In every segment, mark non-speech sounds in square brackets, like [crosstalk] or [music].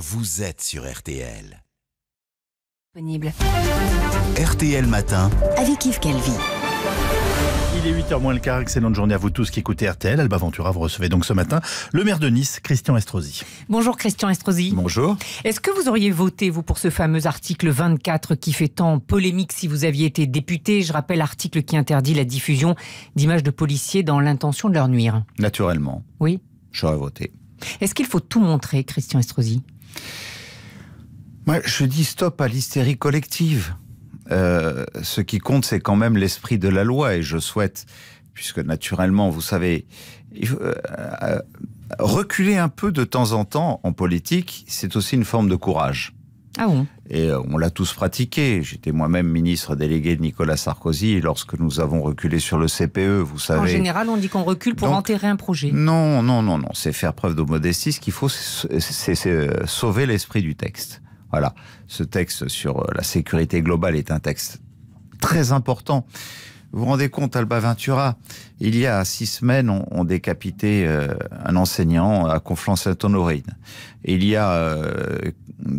vous êtes sur RTL. RTL Matin. Avec Yves Calvi. Il est 8h moins le quart, excellente journée à vous tous qui écoutez RTL. Alba Ventura, vous recevez donc ce matin le maire de Nice, Christian Estrosi. Bonjour Christian Estrosi. Bonjour. Est-ce que vous auriez voté, vous, pour ce fameux article 24 qui fait tant polémique si vous aviez été député Je rappelle l'article qui interdit la diffusion d'images de policiers dans l'intention de leur nuire. Naturellement. Oui. J'aurais voté. Est-ce qu'il faut tout montrer, Christian Estrosi moi, je dis stop à l'hystérie collective. Euh, ce qui compte, c'est quand même l'esprit de la loi. Et je souhaite, puisque naturellement, vous savez, euh, euh, reculer un peu de temps en temps en politique, c'est aussi une forme de courage. Ah Et euh, on l'a tous pratiqué. J'étais moi-même ministre délégué de Nicolas Sarkozy lorsque nous avons reculé sur le CPE, vous savez. En général, on dit qu'on recule pour enterrer un projet. Non, non, non, non. C'est faire preuve de modestie. Ce qu'il faut, c'est euh, sauver l'esprit du texte. Voilà. Ce texte sur euh, la sécurité globale est un texte très important. Vous vous rendez compte, Alba Ventura, il y a six semaines, on, décapitait un enseignant à Conflans-Sainte-Honorine. Il y a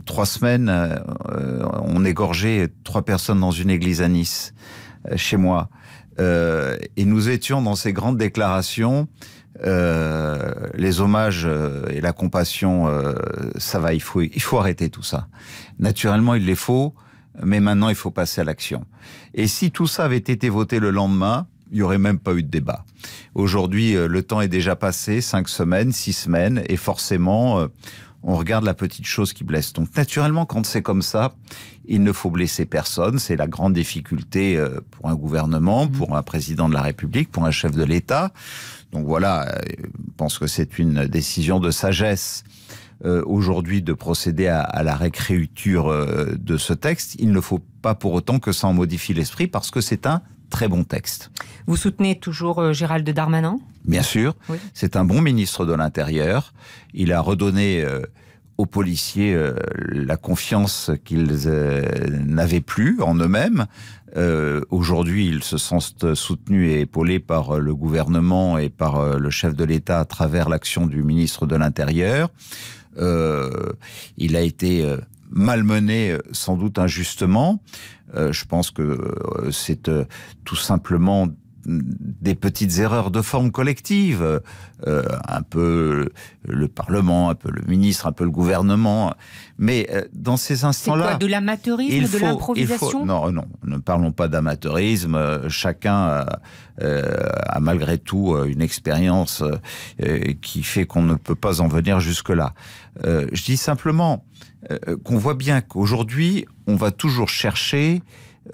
trois semaines, euh, on égorgeait trois personnes dans une église à Nice, euh, chez moi. Euh, et nous étions dans ces grandes déclarations, les hommages et la compassion, ça va, il faut, il faut arrêter tout ça. Naturellement, il les faut, mais maintenant, il faut passer à l'action. Et si tout ça avait été voté le lendemain, il n'y aurait même pas eu de débat. Aujourd'hui, le temps est déjà passé, cinq semaines, six semaines, et forcément, on regarde la petite chose qui blesse. Donc naturellement, quand c'est comme ça, il ne faut blesser personne. C'est la grande difficulté euh, pour un gouvernement, mmh. pour un président de la République, pour un chef de l'État. Donc voilà, euh, je pense que c'est une décision de sagesse. Euh, aujourd'hui de procéder à, la récréature de ce texte. Il ne faut pas pour autant que ça en modifie l'esprit parce que c'est un très bon texte. Vous soutenez toujours euh, Gérald Darmanin Bien sûr. C'est un bon ministre de l'Intérieur. Il a redonné euh, aux policiers euh, la confiance qu'ils n'avaient plus en eux-mêmes. Aujourd'hui, ils se sentent soutenus et épaulés par le gouvernement et par le chef de l'État à travers l'action du ministre de l'Intérieur. il a été malmené, euh, sans doute injustement. Euh, je pense que euh, c'est tout simplement des petites erreurs de forme collective, euh, un peu le Parlement, un peu le ministre, un peu le gouvernement. Mais euh, dans ces instants-là, de l'amateurisme, de l'improvisation. Non, non, ne parlons pas d'amateurisme. Chacun a, euh, malgré tout une expérience qui fait qu'on ne peut pas en venir jusque là. je dis simplement qu'on voit bien qu'aujourd'hui, on va toujours chercher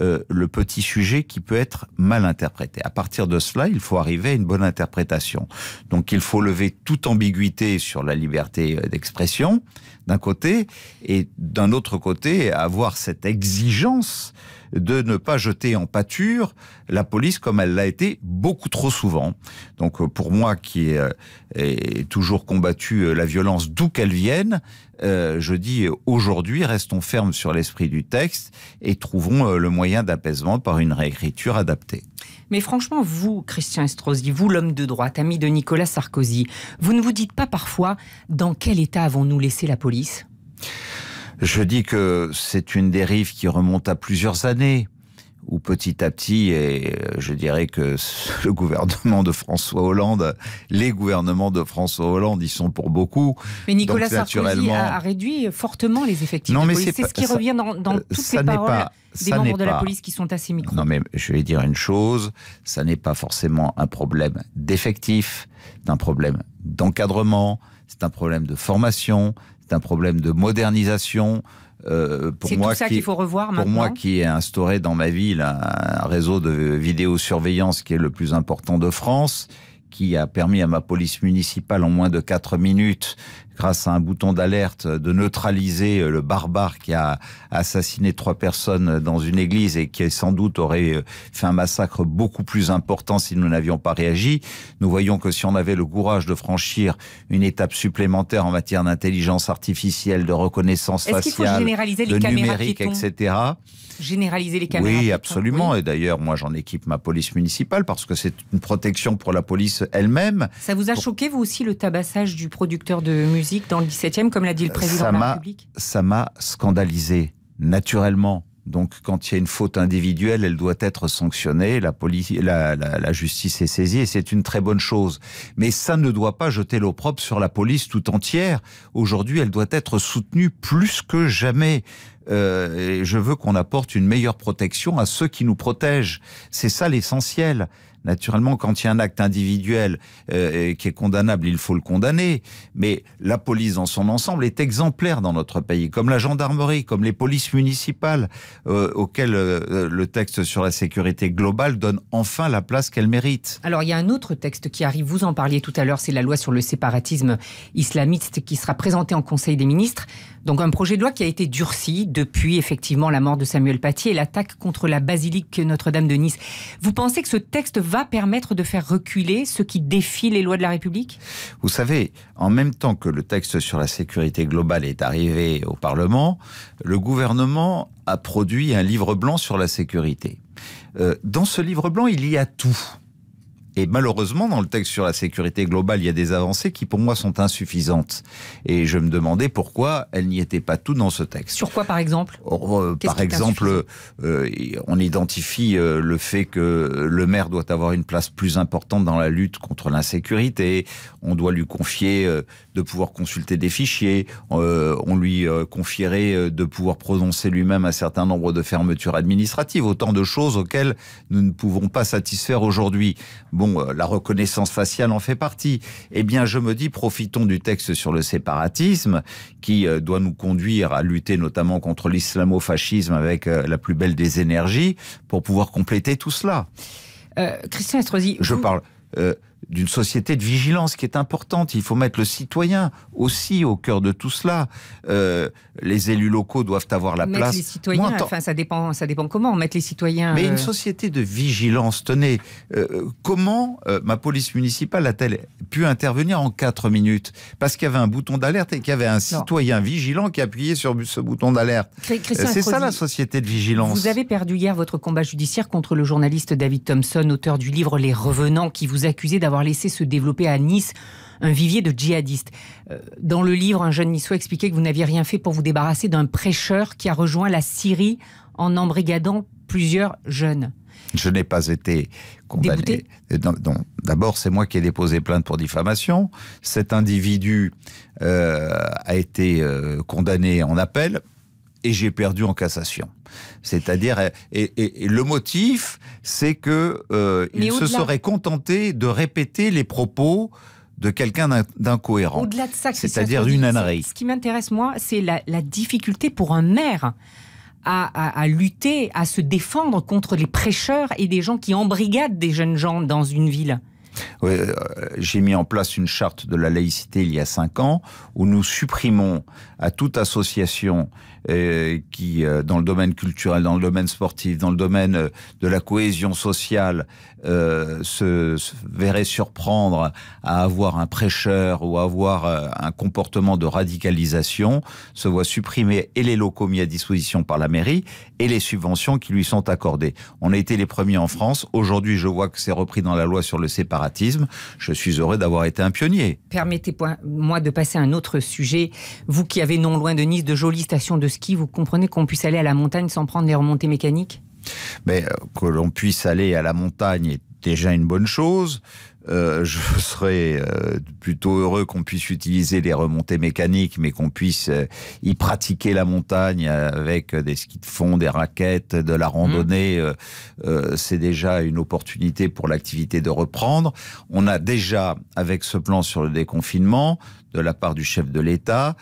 euh, le petit sujet qui peut être mal interprété. À partir de cela, il faut arriver à une bonne interprétation. Donc il faut lever toute ambiguïté sur la liberté euh, d'expression, d'un côté, et d'un autre côté, avoir cette exigence de ne pas jeter en pâture la police comme elle l'a été beaucoup trop souvent. Donc euh, pour moi qui ai, euh, toujours combattu euh, la violence d'où qu'elle vienne, je dis aujourd'hui restons fermes sur l'esprit du texte et trouvons le moyen d'apaisement par une réécriture adaptée. Mais franchement, vous, Christian Estrosi, vous, l'homme de droite, ami de Nicolas Sarkozy, vous ne vous dites pas parfois dans quel état avons-nous laissé la police je dis que c'est une dérive qui remonte à plusieurs années où petit à petit, et euh, je dirais que [laughs] le gouvernement de François Hollande, les gouvernements de François Hollande, y sont pour beaucoup. Mais Nicolas Sarkozy a, réduit fortement les effectifs. Non, mais c'est ce qui revient dans, euh, toutes les paroles des membres de la police qui sont assez micro. Non, mais je vais dire une chose, ça n'est pas forcément un problème d'effectifs, c'est un problème d'encadrement, c'est un problème de formation, c'est un problème de modernisation. Euh, pour moi, qu'il faut revoir Pour moi, qui ai instauré dans ma ville un, un, réseau de vidéosurveillance qui est le plus important de France, qui a permis à ma police municipale en moins de 4 minutes grâce à un bouton d'alerte, de neutraliser euh, le barbare qui a assassiné trois personnes euh, dans une église et qui sans doute aurait euh, fait un massacre beaucoup plus important si nous n'avions pas réagi. Nous voyons que si on avait le courage de franchir une étape supplémentaire en matière d'intelligence artificielle, de reconnaissance faciale, de numérique, etc. Généraliser les caméras. Oui, absolument. Et d'ailleurs, moi, j'en équipe ma police municipale parce que c'est une protection pour la police elle-même. Ça vous a choqué, vous aussi, le tabassage du producteur de musique dans le 17e, comme l'a dit le euh, président ça République Ça m'a scandalisé, naturellement. Donc, quand il y a une faute individuelle, elle doit être sanctionnée. La, police, la, la justice est saisie et c'est une très bonne chose. Mais ça ne doit pas jeter l'opprobre sur la police tout entière. Aujourd'hui, elle doit être soutenue plus que jamais. Euh, et je veux qu'on apporte une meilleure protection à ceux qui nous protègent. C'est ça l'essentiel. Naturellement, quand il y a un acte individuel euh, qui est condamnable, il faut le condamner. Mais la police dans son ensemble est exemplaire dans notre pays, comme la gendarmerie, comme les polices municipales, euh, auxquelles le texte sur la sécurité globale donne enfin la place qu'elle mérite. Alors il y a un autre texte qui arrive, vous en parliez tout à l'heure, c'est la loi sur le séparatisme islamiste qui sera présentée en Conseil des ministres. Donc un projet de loi qui a été durci depuis effectivement la mort de Samuel Paty et l'attaque contre la basilique Notre-Dame de Nice. Vous pensez que ce texte va permettre de faire reculer ce qui défie les lois de la République Vous savez, en même temps que le texte sur la sécurité globale est arrivé au Parlement, le gouvernement a produit un livre blanc sur la sécurité. Euh, dans ce livre blanc, il y a tout. Et malheureusement, dans le texte sur la sécurité globale, il y a des avancées qui, pour moi, sont insuffisantes. Et je me demandais pourquoi elles n'y étaient pas toutes dans ce texte. Sur quoi, par exemple euh, Par exemple, euh, on identifie euh, le fait que le maire doit avoir une place plus importante dans la lutte contre l'insécurité. On doit lui confier de pouvoir consulter des fichiers. on lui confierait de pouvoir prononcer lui-même un certain nombre de fermetures administratives. Autant de choses auxquelles nous ne pouvons pas satisfaire aujourd'hui. Euh, la reconnaissance faciale en fait partie. Eh bien, je me dis, profitons du texte sur le séparatisme qui euh, doit nous conduire à lutter notamment contre l'islamo-fascisme avec euh, la plus belle des énergies pour pouvoir compléter tout cela. Christian Estrosi. Je parle d'une société de vigilance qui est importante. Il faut mettre le citoyen aussi au cœur de tout cela. Euh, les élus locaux doivent avoir la mettre place. Les citoyens, enfin, ça dépend, ça dépend comment mettre les citoyens. Mais une euh. société de vigilance, tenez, euh, comment ma police municipale a-t-elle pu intervenir en 4 minutes Parce qu'il y avait un bouton d'alerte et qu'il y avait un citoyen vigilant qui appuyait sur ce bouton d'alerte. C'est ça la société de vigilance. Vous avez perdu hier votre combat judiciaire contre le journaliste David Thompson, auteur du livre Les Revenants, qui vous accusait d'avoir laisser laissé se développer à Nice un vivier de djihadistes. Euh, dans le livre, un jeune niçois expliquait que vous n'aviez rien fait pour vous débarrasser d'un prêcheur qui a rejoint la Syrie en embrigadant plusieurs jeunes. Je n'ai pas été condamné. Euh, D'abord, c'est moi qui ai déposé plainte pour diffamation. Cet individu euh, a été condamné en appel et j'ai perdu en cassation. C'est-à-dire, et, le motif, c'est que euh, il se serait contenté de répéter les propos de quelqu'un d'incohérent. Au-delà de ça, c'est-à-dire d'une ânerie. Ce qui m'intéresse moi, c'est la, difficulté pour un maire. À, à, lutter, à se défendre contre les prêcheurs et des gens qui embrigadent des jeunes gens dans une ville. Euh, j'ai mis en place une charte de la laïcité il y a cinq ans où nous supprimons à toute association euh, qui, euh, dans le domaine culturel, dans le domaine sportif, dans le domaine de la cohésion sociale, se, verrait surprendre à avoir un prêcheur ou à avoir un comportement de radicalisation, se voit supprimer et les locaux mis à disposition par la mairie et les subventions qui lui sont accordées. On a été les premiers en France. Aujourd'hui, je vois que c'est repris dans la loi sur le séparatisme. Je suis heureux d'avoir été un pionnier. Permettez-moi de passer à un autre sujet. Vous qui avez non loin de Nice de jolies stations de ski, vous comprenez qu'on puisse aller à la montagne sans prendre les remontées mécaniques mais euh, que l'on puisse aller à la montagne est déjà une bonne chose. Euh, je [laughs] serais euh, plutôt heureux qu'on puisse utiliser les remontées mécaniques, mais qu'on puisse euh, y pratiquer la montagne avec des skis de fond, des raquettes, de la randonnée. Mmh. c'est déjà une opportunité pour l'activité de reprendre. On a déjà, avec ce plan sur le déconfinement, de la part du chef de l'État,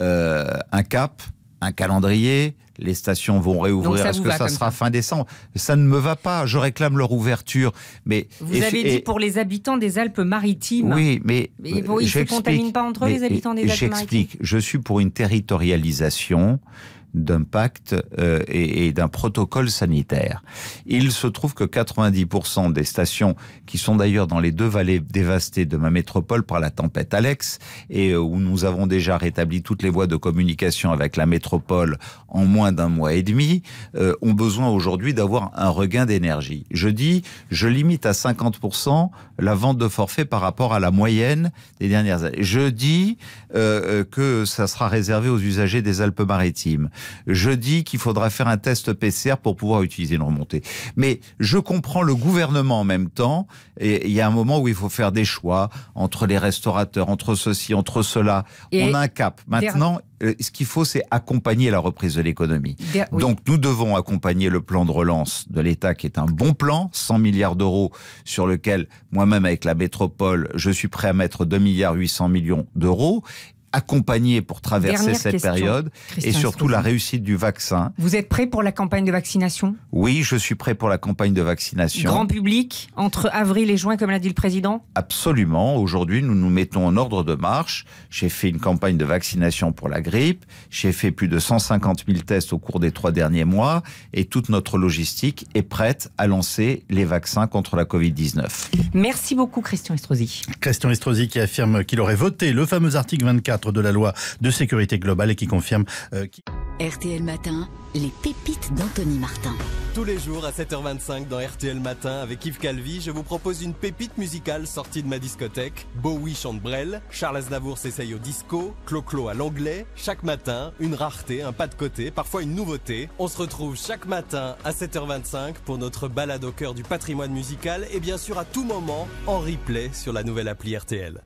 un cap un calendrier, les stations vont réouvrir. Est-ce que ça sera fin décembre Ça ne me va pas. Je réclame leur ouverture. Mais vous avez dit pour les habitants des Alpes-Maritimes. Oui, mais, ils ne se contaminent pas entre les habitants des Alpes-Maritimes. J'explique. Je suis pour une territorialisation d'un pacte euh, et, et d'un protocole sanitaire. Il se trouve que 90% des stations, qui sont d'ailleurs dans les deux vallées dévastées de ma métropole par la tempête Alex, et euh, où nous avons déjà rétabli toutes les voies de communication avec la métropole en moins d'un mois et demi, euh, ont besoin aujourd'hui d'avoir un regain d'énergie. Je dis, je limite à 50% la vente de forfait par rapport à la moyenne des dernières années. Je dis euh, que ça sera réservé aux usagers des Alpes-Maritimes je dis qu'il faudra faire un test PCR pour pouvoir utiliser une remontée. Mais je comprends le gouvernement en même temps, et il y a un moment où il faut faire des choix entre les restaurateurs, entre ceci, entre cela. On a un cap. Maintenant, euh, ce qu'il faut, c'est accompagner la reprise de l'économie. Donc nous devons accompagner le plan de relance de l'État, qui est un bon plan, 100 milliards d'euros, sur lequel moi-même, avec la métropole, je suis prêt à mettre 2 milliards 800 millions d'euros accompagné pour traverser cette période et surtout la réussite du vaccin. Vous êtes prêt pour la campagne de vaccination Oui, je suis prêt pour la campagne de vaccination. Grand public, entre avril et juin, comme l'a dit le Président Absolument. Aujourd'hui, nous nous mettons en ordre de marche. J'ai fait une campagne de vaccination pour la grippe. J'ai fait plus de 150 000 tests au cours des trois derniers mois et toute notre logistique est prête à lancer les vaccins contre la Covid-19. Merci beaucoup, Christian Estrosi. Christian Estrosi qui affirme qu'il aurait voté le fameux article 24 de la loi de sécurité globale et qui confirme... Euh, RTL Matin, les pépites d'Anthony Martin. Tous les jours à 7h25 dans RTL Matin avec Yves Calvi, je vous propose une pépite musicale sortie de ma discothèque. Bowie chante Brel, Charles Aznavour s'essaye au disco, Clo-Clo à l'anglais. Chaque matin, une rareté, un pas de côté, parfois une nouveauté. On se retrouve chaque matin à 7h25 pour notre balade au cœur du patrimoine musical et bien sûr à tout moment en replay sur la nouvelle appli RTL.